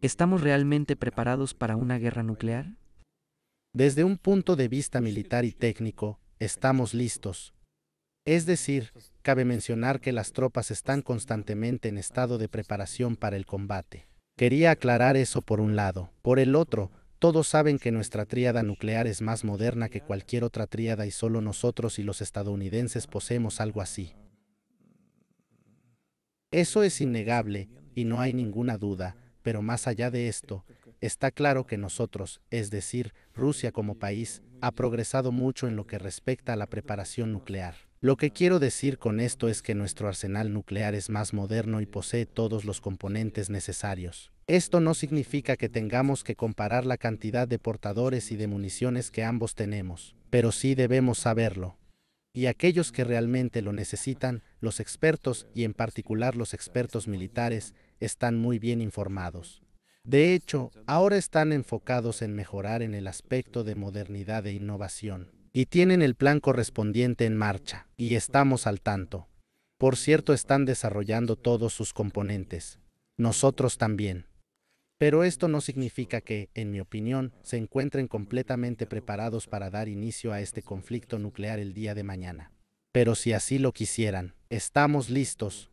¿Estamos realmente preparados para una guerra nuclear? Desde un punto de vista militar y técnico, estamos listos. Es decir, cabe mencionar que las tropas están constantemente en estado de preparación para el combate. Quería aclarar eso por un lado. Por el otro, todos saben que nuestra tríada nuclear es más moderna que cualquier otra tríada y solo nosotros y los estadounidenses poseemos algo así. Eso es innegable, y no hay ninguna duda, pero más allá de esto, está claro que nosotros, es decir, Rusia como país, ha progresado mucho en lo que respecta a la preparación nuclear. Lo que quiero decir con esto es que nuestro arsenal nuclear es más moderno y posee todos los componentes necesarios. Esto no significa que tengamos que comparar la cantidad de portadores y de municiones que ambos tenemos, pero sí debemos saberlo y aquellos que realmente lo necesitan, los expertos y en particular los expertos militares, están muy bien informados. De hecho, ahora están enfocados en mejorar en el aspecto de modernidad e innovación, y tienen el plan correspondiente en marcha, y estamos al tanto. Por cierto, están desarrollando todos sus componentes. Nosotros también. Pero esto no significa que, en mi opinión, se encuentren completamente preparados para dar inicio a este conflicto nuclear el día de mañana. Pero si así lo quisieran, estamos listos,